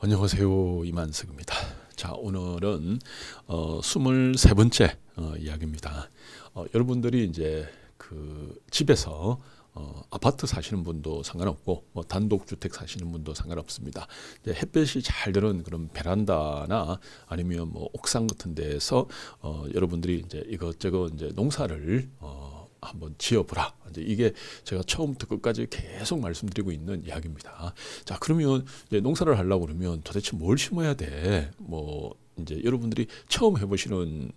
안녕하세요 이만석입니다. 자 오늘은 어, 23번째 어, 이야기입니다. 어, 여러분들이 이제 그 집에서 어, 아파트 사시는 분도 상관없고 뭐 단독주택 사시는 분도 상관없습니다. 햇볕이 잘 드는 그런 베란다나 아니면 뭐 옥상 같은 데서 어, 여러분들이 이제 이것저것 이제 농사를 어, 한번 지어보라. 이제 이게 제가 처음부터 끝까지 계속 말씀드리고 있는 이야기입니다. 자, 그러면 이제 농사를 하려고 그러면 도대체 뭘 심어야 돼? 뭐 이제 여러분들이 처음 해보시는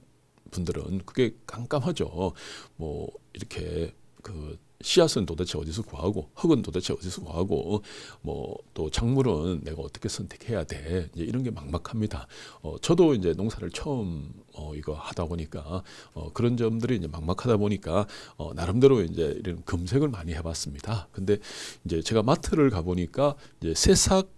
분들은 그게 깜깜하죠. 뭐 이렇게 그 씨앗은 도대체 어디서 구하고 흙은 도대체 어디서 구하고 뭐 또 작물은 내가 어떻게 선택해야 돼 이제 이런 게 막막합니다. 어, 저도 이제 농사를 처음 어, 이거 하다 보니까 어, 그런 점들이 이제 막막하다 보니까 어, 나름대로 이제 이런 검색을 많이 해봤습니다. 근데 이제 제가 마트를 가 보니까 이제 새싹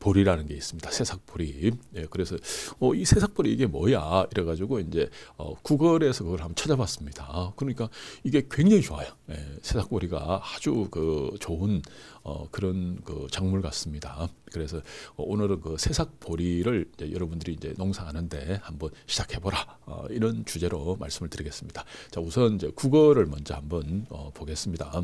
보리라는 게 있습니다. 새싹보리. 예, 그래서 어, 이 새싹보리 이게 뭐야? 이래가지고 이제 어, 구글에서 그걸 한번 찾아봤습니다. 그러니까 이게 굉장히 좋아요. 예, 새싹보리가 아주 그 좋은 어, 그런 그 작물 같습니다. 그래서 어, 오늘은 그 새싹보리를 이제 여러분들이 이제 농사하는데 한번 시작해보라 어, 이런 주제로 말씀을 드리겠습니다. 자 우선 이제 국어를 먼저 한번 어, 보겠습니다.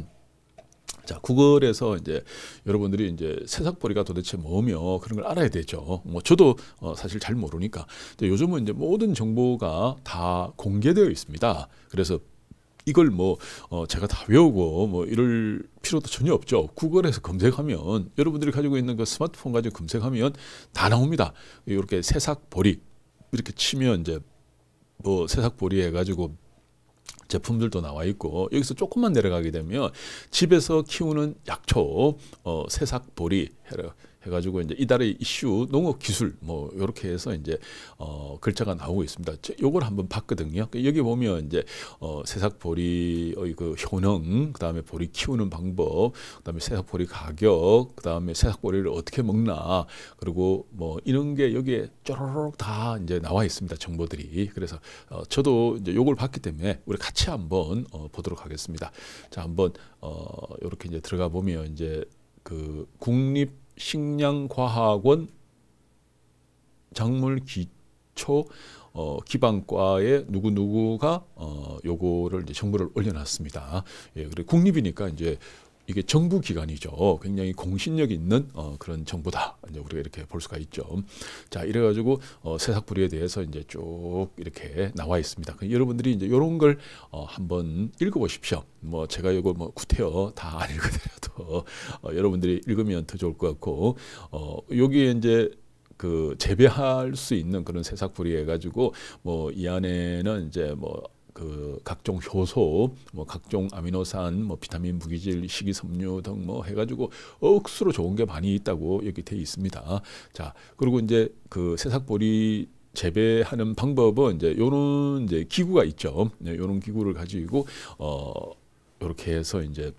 자, 구글에서 이제 여러분들이 이제 새싹보리가 도대체 뭐며 그런 걸 알아야 되죠. 뭐 저도 어, 사실 잘 모르니까. 요즘은 이제 모든 정보가 다 공개되어 있습니다. 그래서 이걸 뭐 어, 제가 다 외우고 뭐 이럴 필요도 전혀 없죠. 구글에서 검색하면 여러분들이 가지고 있는 그 스마트폰 가지고 검색하면 다 나옵니다. 이렇게 새싹보리 이렇게 치면 이제 뭐 새싹보리 해가지고 제품들도 나와 있고 여기서 조금만 내려가게 되면 집에서 키우는 약초, 어, 새싹보리, 해가지고 이제 이달의 이슈 농업 기술 뭐 이렇게 해서 이제 어 글자가 나오고 있습니다. 요걸 한번 봤거든요. 그러니까 여기 보면 이제 어새싹 보리의 그 효능, 그다음에 보리 키우는 방법, 그다음에 새싹 보리 가격, 그다음에 새싹 보리를 어떻게 먹나, 그리고 뭐 이런 게 여기에 쪼르륵다 이제 나와 있습니다. 정보들이. 그래서 어 저도 이제 요걸 봤기 때문에 우리 같이 한번 어 보도록 하겠습니다. 자, 한번 어 이렇게 이제 들어가 보면 이제 그 국립 식량과학원 작물 기초 어, 기반과에 누구 누구가 어, 요거를 이제 정보를 올려놨습니다. 예, 그래 국립이니까 이제 이게 정부 기관이죠. 굉장히 공신력 있는 어, 그런 정부다. 이제 우리가 이렇게 볼 수가 있죠. 자, 이래 가지고 어, 새싹부리에 대해서 이제 쭉 이렇게 나와 있습니다. 그러니까 여러분들이 이제 요런 걸 어, 한번 읽어 보십시오. 뭐 제가 이거 뭐 구태여 다 안 읽어드려도 어, 여러분들이 읽으면 더 좋을 것 같고 어, 여기에 이제 그 재배할 수 있는 그런 새싹부리 해가지고 뭐 이 안에는 이제 뭐그 각종 효소, 뭐 각종 아미노산, 뭐 비타민, 무기질, 식이섬유 등 뭐 해가지고 억수로 좋은 게 많이 있다고 여기 돼 있습니다. 자 그리고 이제 그 새싹보리 재배하는 방법은 이제 요런 이제 기구가 있죠. 네, 요런 기구를 가지고 어 요렇게 해서 이제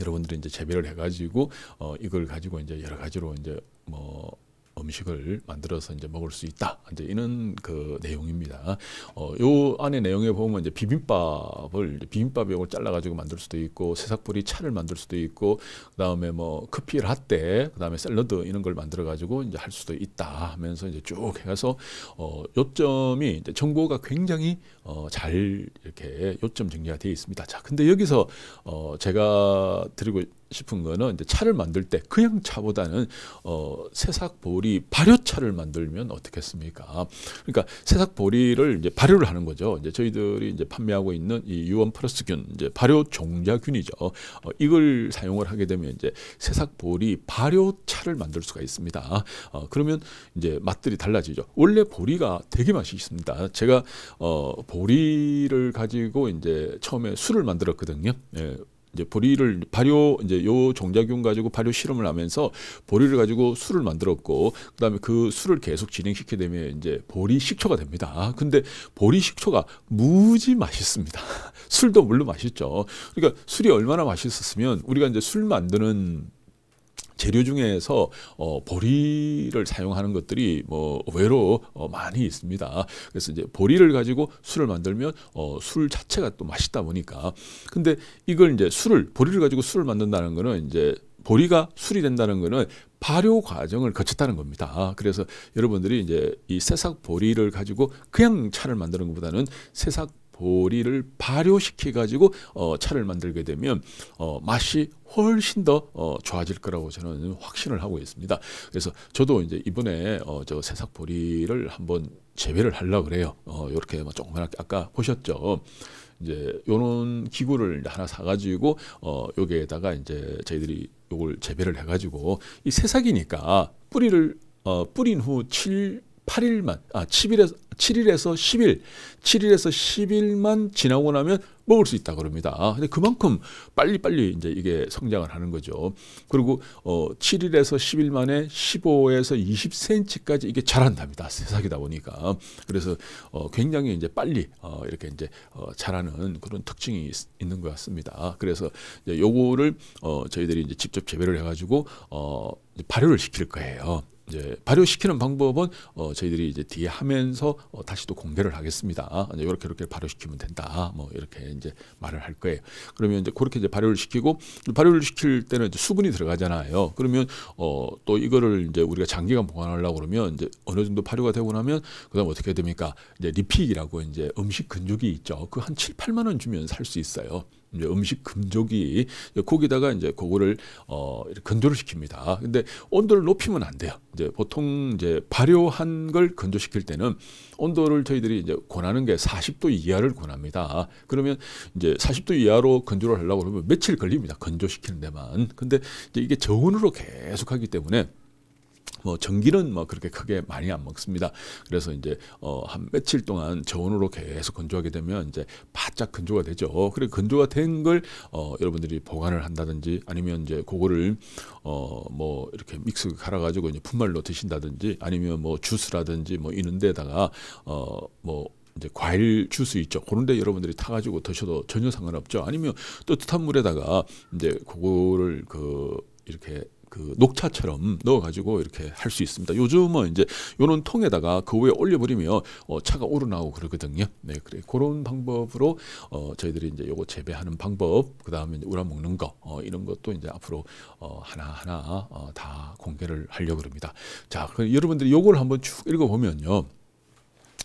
여러분들이 이제 재배를 해가지고 어 이걸 가지고 이제 여러 가지로 이제 뭐 음식을 만들어서 이제 먹을 수 있다. 이제 이런 그 내용입니다. 어, 요 안에 내용에 보면 이제 비빔밥을 비빔밥에 이걸 잘라가지고 만들 수도 있고 새싹뿌리 차를 만들 수도 있고 그다음에 뭐 커피 라떼 그다음에 샐러드 이런 걸 만들어가지고 이제 할 수도 있다 하면서 이제 쭉 해서 가 어, 요점이 이제 정보가 굉장히 어, 잘 이렇게 요점 정리가 되어 있습니다. 자, 근데 여기서 어, 제가 드리고 싶은 거는 이제 차를 만들 때 그냥 차보다는 어, 새싹 보리 발효차를 만들면 어떻겠습니까? 그러니까 새싹 보리를 이제 발효를 하는 거죠. 이제 저희들이 이제 판매하고 있는 이 유원 플러스균 이제 발효 종자균이죠. 어, 이걸 사용을 하게 되면 이제 새싹 보리 발효차를 만들 수가 있습니다. 어, 그러면 이제 맛들이 달라지죠. 원래 보리가 되게 맛 있습니다. 제가 어, 보리를 가지고 이제 처음에 술을 만들었거든요. 예, 이제 보리를 발효 이제 요 종자균 가지고 발효 실험을 하면서 보리를 가지고 술을 만들었고 그다음에 그 술을 계속 진행시키게 되면 이제 보리 식초가 됩니다. 아, 근데 보리 식초가 무지 맛있습니다. 술도 물론 맛있죠. 그러니까 술이 얼마나 맛있었으면 우리가 이제 술 만드는 재료 중에서 어, 보리를 사용하는 것들이 뭐 외로 어, 많이 있습니다. 그래서 이제 보리를 가지고 술을 만들면 어, 술 자체가 또 맛있다 보니까 근데 이걸 이제 술을 보리를 가지고 술을 만든다는 거는 이제 보리가 술이 된다는 거는 발효 과정을 거쳤다는 겁니다. 그래서 여러분들이 이제 이 새싹 보리를 가지고 그냥 차를 만드는 것보다는 새싹 보리를 발효시켜 가지고 어, 차를 만들게 되면 어, 맛이 훨씬 더 어, 좋아질 거라고 저는 확신을 하고 있습니다. 그래서 저도 이제 이번에 어, 저 새싹 보리를 한번 재배를 하려 그래요. 어, 이렇게 뭐 조그맣게 아까 보셨죠. 이제 요런 기구를 하나 사가지고 어 여기에다가 이제 저희들이 요걸 재배를 해가지고 이 새싹이니까 뿌리를 어 뿌린 후 7, 8일만 아 7일에서 7일에서 10일 7일에서 10일만 지나고 나면 먹을 수 있다 그럽니다. 아, 근데 그만큼 빨리 빨리 이제 이게 성장을 하는 거죠. 그리고 어 7일에서 10일 만에 15에서 20cm까지 이게 자란답니다. 새싹이다 보니까 그래서 어 굉장히 이제 빨리 어 이렇게 이제 어 자라는 그런 특징이 있, 는것 같습니다. 그래서 이제 요거를 어 저희들이 이제 직접 재배를 해가지고 어 발효를 시킬 거예요. 이제 발효시키는 방법은 어, 저희들이 이제 뒤에 하면서 어, 다시 또 공개를 하겠습니다. 아, 이제 이렇게 이렇게 발효시키면 된다. 아, 뭐 이렇게 이제 말을 할 거예요. 그러면 이제 그렇게 이제 발효를 시키고 발효를 시킬 때는 이제 수분이 들어가잖아요. 그러면 어, 또 이거를 이제 우리가 장기간 보관하려고 그러면 이제 어느 정도 발효가 되고 나면 그다음 어떻게 됩니까? 이제 리픽이라고 이제 음식 근육이 있죠. 그 한 7, 8만 원 주면 살 수 있어요. 이제 음식 금조기 거기다가 이제 그거를 어 건조를 시킵니다. 근데 온도를 높이면 안 돼요. 이제 보통 이제 발효한 걸 건조시킬 때는 온도를 저희들이 이제 권하는 게 40도 이하를 권합니다. 그러면 이제 40도 이하로 건조를 하려고 그러면 며칠 걸립니다. 건조시키는 데만. 근데 이게 저온으로 계속 하기 때문에 뭐 전기는 뭐 그렇게 크게 많이 안 먹습니다. 그래서 이제 어한 며칠 동안 저온으로 계속 건조하게 되면 이제 바짝 건조가 되죠. 그리고 건조가 된걸어 여러분들이 보관을 한다든지 아니면 이제 그거를 어뭐 이렇게 믹스 갈아 가지고 이제 분말로 드신다든지 아니면 뭐 주스라든지 뭐 이런 데다가 어뭐 이제 과일 주스 있죠. 그런데 여러분들이 타가지고 드셔도 전혀 상관없죠. 아니면 뜨뜻한 물에다가 이제 그거를 그 이렇게 그 녹차처럼 넣어가지고 이렇게 할 수 있습니다. 요즘은 이제 요런 통에다가 그 위에 올려버리면 어, 차가 오르나고 그러거든요. 네, 그래 그런 방법으로 어, 저희들이 이제 요거 재배하는 방법, 그 다음에 우라 먹는 거 어, 이런 것도 이제 앞으로 어, 하나 하나 어, 다 공개를 하려고 합니다. 자, 여러분들이 요걸 한번 쭉 읽어보면요.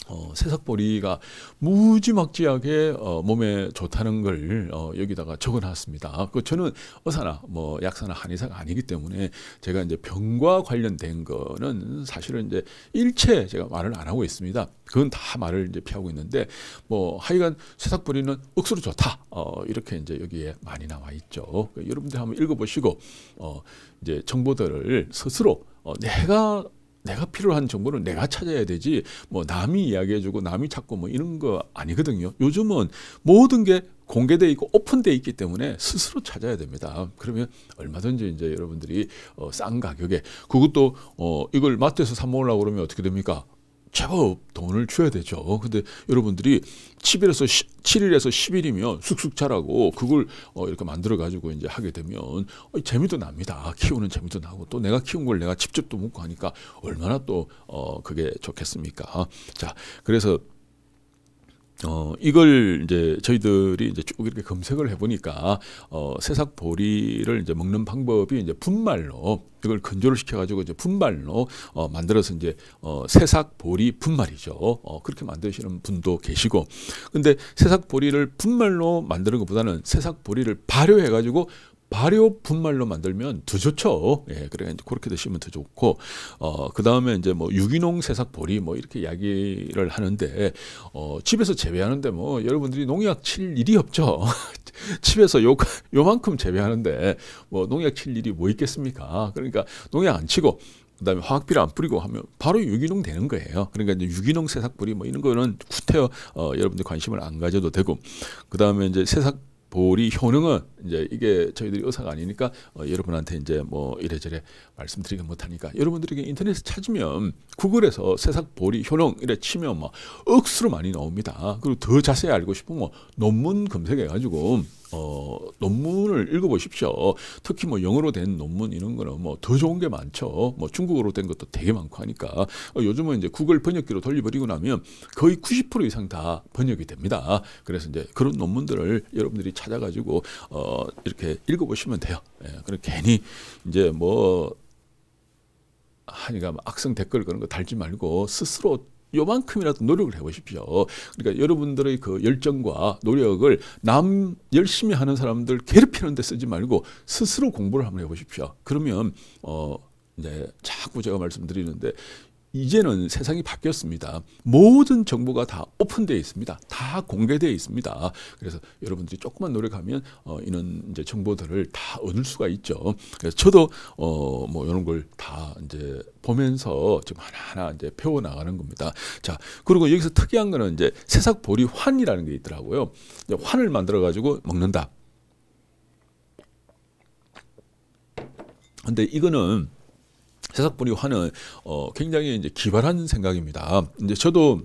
어, 새싹보리가 무지막지하게 어, 몸에 좋다는 걸 어, 여기다가 적어놨습니다. 그 저는 의사나 뭐 약사나 한의사가 아니기 때문에 제가 이제 병과 관련된 거는 사실은 이제 일체 제가 말을 안 하고 있습니다. 그건 다 말을 이제 피하고 있는데 뭐 하여간 새싹보리는 억수로 좋다 어, 이렇게 이제 여기에 많이 나와 있죠. 그러니까 여러분들 한번 읽어보시고 어, 이제 정보들을 스스로 어, 내가 내가 필요한 정보는 내가 찾아야 되지 뭐 남이 이야기해주고 남이 찾고 뭐 이런 거 아니거든요. 요즘은 모든 게 공개돼 있고 오픈돼 있기 때문에 스스로 찾아야 됩니다. 그러면 얼마든지 이제 여러분들이 어, 싼 가격에 그것도 어, 이걸 마트에서 사 먹으려고 그러면 어떻게 됩니까? 제법 돈을 줘야 되죠. 근데 여러분들이 7일에서 7일에서 10일이면 쑥쑥 자라고 그걸 어, 이렇게 만들어 가지고 이제 하게 되면 어, 재미도 납니다. 키우는 재미도 나고 또 내가 키운 걸 내가 직접 또 먹고 하니까 얼마나 또 어, 그게 좋겠습니까? 자, 그래서 어, 이걸 이제 저희들이 이제 쭉 이렇게 검색을 해보니까, 어, 새싹 보리를 이제 먹는 방법이 이제 분말로, 이걸 건조를 시켜가지고 이제 분말로, 어, 만들어서 이제, 어, 새싹 보리 분말이죠. 어, 그렇게 만드시는 분도 계시고. 근데 새싹 보리를 분말로 만드는 것보다는 새싹 보리를 발효해가지고 발효 분말로 만들면 더 좋죠. 예, 그래 그렇게 드시면 더 좋고 어 그다음에 이제 뭐 유기농 새싹보리 뭐 이렇게 이야기를 하는데 어 집에서 재배하는데 뭐 여러분들이 농약 칠 일이 없죠. 집에서 요 요만큼 재배하는데 뭐 농약 칠 일이 뭐 있겠습니까? 그러니까 농약 안 치고 그다음에 화학비를 안 뿌리고 하면 바로 유기농 되는 거예요. 그러니까 이제 유기농 새싹 뿌리 뭐 이런 거는 구태여 어, 여러분들 관심을 안 가져도 되고 그다음에 이제 새싹 보리 효능은 이제 이게 저희들이 의사가 아니니까 어, 여러분한테 이제 뭐 이래저래 말씀드리기 못하니까 여러분들에게 인터넷에 찾으면 구글에서 새싹 보리 효능 이래 치면 뭐 억수로 많이 나옵니다. 그리고 더 자세히 알고 싶으면 뭐 논문 검색해가지고 어, 논문을 읽어보십시오. 특히 뭐 영어로 된 논문 이런 거는 뭐 더 좋은 게 많죠. 뭐 중국어로 된 것도 되게 많고 하니까 어, 요즘은 이제 구글 번역기로 돌려버리고 나면 거의 90% 이상 다 번역이 됩니다. 그래서 이제 그런 논문들을 여러분들이 찾아가지고 어, 이렇게 읽어보시면 돼요. 예, 그럼 괜히 이제 뭐 하니까 악성 댓글 그런 거 달지 말고 스스로 요만큼이라도 노력을 해보십시오. 그러니까 여러분들의 그 열정과 노력을 남 열심히 하는 사람들 괴롭히는 데 쓰지 말고 스스로 공부를 한번 해보십시오. 그러면 어 이제 자꾸 제가 말씀드리는데 이제는 세상이 바뀌었습니다. 모든 정보가 다 오픈되어 있습니다. 다 공개되어 있습니다. 그래서 여러분들이 조금만 노력하면 어, 이런 이제 정보들을 다 얻을 수가 있죠. 그래서 저도 어, 뭐 이런 걸 다 이제 보면서 지금 하나하나 이제 배워 나가는 겁니다. 자, 그리고 여기서 특이한 거는 이제 새싹 보리 환이라는 게 있더라고요. 환을 만들어 가지고 먹는다. 근데 이거는 새싹뿌리 화는 어, 굉장히 이제 기발한 생각입니다. 이제 저도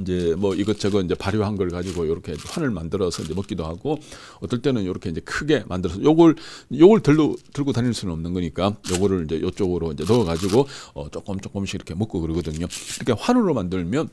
이제 뭐 이것저것 이제 발효한 걸 가지고 이렇게 환을 만들어서 이제 먹기도 하고 어떨 때는 이렇게 이제 크게 만들어서 요걸 요걸 들고 들고 다닐 수는 없는 거니까 요거를 이제 요쪽으로 이제 넣어 가지고 어 조금 조금씩 이렇게 먹고 그러거든요. 그러니까 환으로 만들면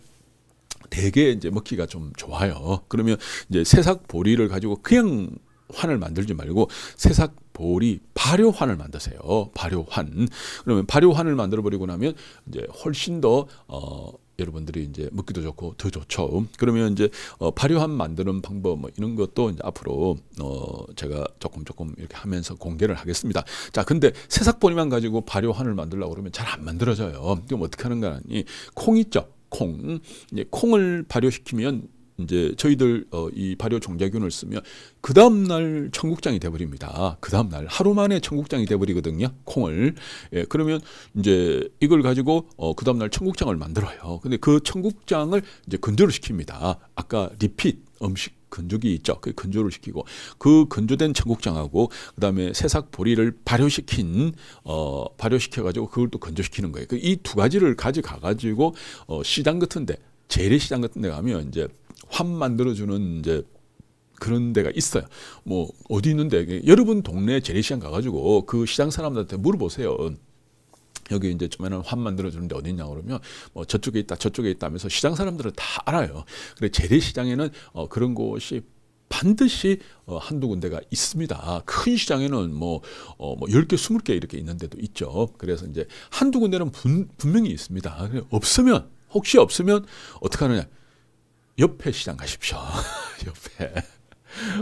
되게 이제 먹기가 좀 좋아요. 그러면 이제 새싹 보리를 가지고 그냥 환을 만들지 말고 새삭 보리 발효환을 만드세요. 발효환. 그러면 발효환을 만들어 버리고 나면 이제 훨씬 더 어, 여러분들이 이제 먹기도 좋고 더 좋죠. 그러면 이제 어, 발효환 만드는 방법 뭐 이런 것도 이제 앞으로 어, 제가 조금 조금 이렇게 하면서 공개를 하겠습니다. 자, 근데 새싹보리만 가지고 발효환을 만들려고 그러면 잘 안 만들어져요. 그럼 어떻게 하는가 하니 콩 있죠. 콩. 이제 콩을 발효시키면 이제 저희들 어, 이 발효 종자균을 쓰면 그 다음 날 청국장이 돼 버립니다. 그 다음 날 하루 만에 청국장이 돼 버리거든요. 콩을. 예, 그러면 이제 이걸 가지고 어, 그 다음 날 청국장을 만들어요. 근데 그 청국장을 이제 건조를 시킵니다. 아까 리핏 음식 건조기 있죠. 그 건조를 시키고 그 건조된 청국장하고 그다음에 새싹 보리를 발효시킨 어 발효시켜 가지고 그걸 또 건조시키는 거예요. 그이 두 가지를 가져가 가지고 어 시장 같은데 재래시장 같은 데 가면 이제 환 만들어주는 이제 그런 데가 있어요. 뭐 어디 있는데 여러분 동네 재래시장 가가지고 그 시장 사람들한테 물어보세요. 여기 이제 좀에는 환 만들어 주는데 어디 있냐 그러면 뭐 저쪽에 있다 저쪽에 있다 하면서 시장 사람들은 다 알아요. 그래 재래시장에는 어 그런 곳이 반드시 어 한두 군데가 있습니다. 큰 시장에는 뭐, 어, 뭐 10개, 20개 이렇게 있는데도 있죠. 그래서 이제 한두 군데는 분, 분명히 있습니다. 없으면, 혹시 없으면 어떻게 하느냐. 옆에 시장 가십시오. 옆에.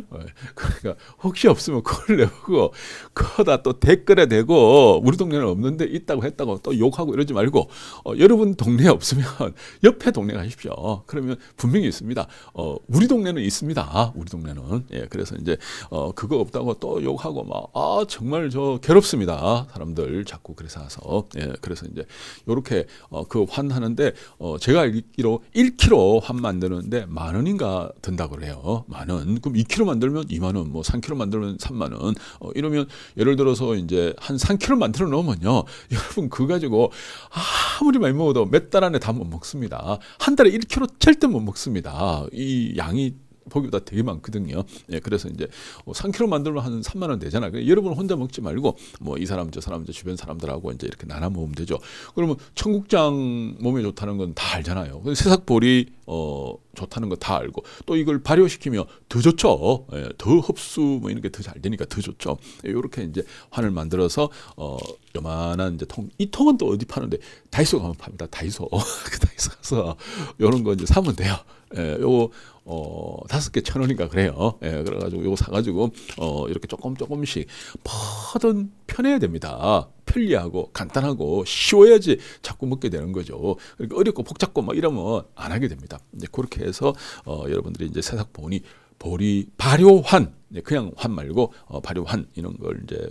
어, 그러니까 혹시 없으면 콜 내고 그 거다 또 댓글에 대고 우리 동네는 없는데 있다고 했다고 또 욕하고 이러지 말고 어, 여러분 동네에 없으면 옆에 동네 가십시오. 그러면 분명히 있습니다. 어, 우리 동네는 있습니다. 우리 동네는 예 그래서 이제 어, 그거 없다고 또 욕하고 막 아 정말 저 괴롭습니다. 사람들 자꾸 그래서 와서 예 그래서 이제 요렇게 어, 그 환하는데 어, 제가 알기로 1kg 환 만드는데 만 원인가 든다고 그래요. 만 원. 그럼 2kg 만들면 2만 원, 뭐 3kg 만들면 3만 원. 어, 이러면 예를 들어서 이제 한 3kg 만들어 놓으면요. 여러분 그거 가지고 아무리 많이 먹어도 몇 달 안에 다 못 먹습니다. 한 달에 1kg 절대 못 먹습니다. 이 양이 보기보다 되게 많거든요. 예, 그래서 이제 3kg 뭐 만들면 한 3만 원 되잖아. 요 그러니까 여러분 혼자 먹지 말고 뭐 이 사람 저 사람 저 주변 사람들하고 이제 이렇게 나눠 먹으면 되죠. 그러면 청국장 몸에 좋다는 건 다 알잖아요. 그 새싹보리 어 좋다는 거 다 알고 또 이걸 발효시키면 더 좋죠. 예, 더 흡수 뭐 이런 게 더 잘 되니까 더 좋죠. 이렇게 예, 이제 환을 만들어서 어 요만한 이제 통 이 통은 또 어디 파는데 다이소 가면 팝니다. 다이소 그 다이소 가서 요런 거 이제 사면 돼요. 예, 요거 어 다섯 개 천 원인가 그래요. 예, 그래가지고 요거 사가지고 어 이렇게 조금 조금씩 퍼든 편해야 됩니다. 편리하고 간단하고 쉬워야지 자꾸 먹게 되는 거죠. 그러니까 어렵고 복잡고 막 이러면 안 하게 됩니다. 이제 그렇게 해서 어, 여러분들이 이제 새싹 보니 보리 발효환 네, 그냥 환 말고 어, 발효환 이런 걸 이제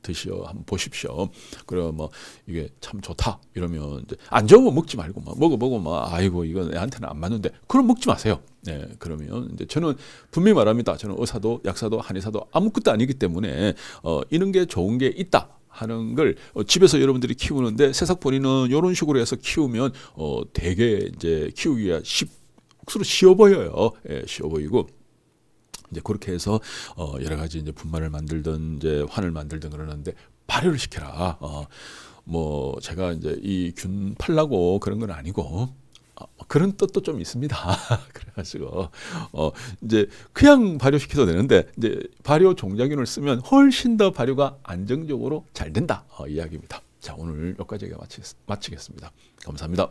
드시어 한번 보십시오. 그럼 뭐 이게 참 좋다 이러면 이제 안 좋으면 먹지 말고 막 먹어보고 막 아이고 이건 애한테는 안 맞는데 그럼 먹지 마세요. 네 그러면 이제 저는 분명히 말합니다. 저는 의사도 약사도 한의사도 아무것도 아니기 때문에 어 이런 게 좋은 게 있다. 하는 걸 어, 집에서 여러분들이 키우는데 새싹 보리는 이런 식으로 해서 키우면 어 되게 이제 키우기가 쉽 억수로 쉬워 보여요. 예, 쉬워 보이고 이제 그렇게 해서 어 여러 가지 이제 분말을 만들든 이제 환을 만들든 그러는데 발효를 시켜라. 어뭐 제가 이제 이 균 팔라고 그런 건 아니고 아, 그런 뜻도 좀 있습니다. 그래가지고 어 이제 그냥 발효시켜도 되는데 이제 발효 종자균을 쓰면 훨씬 더 발효가 안정적으로 잘 된다 어, 이야기입니다. 자 오늘 여기까지 마치 마치겠습니다. 감사합니다.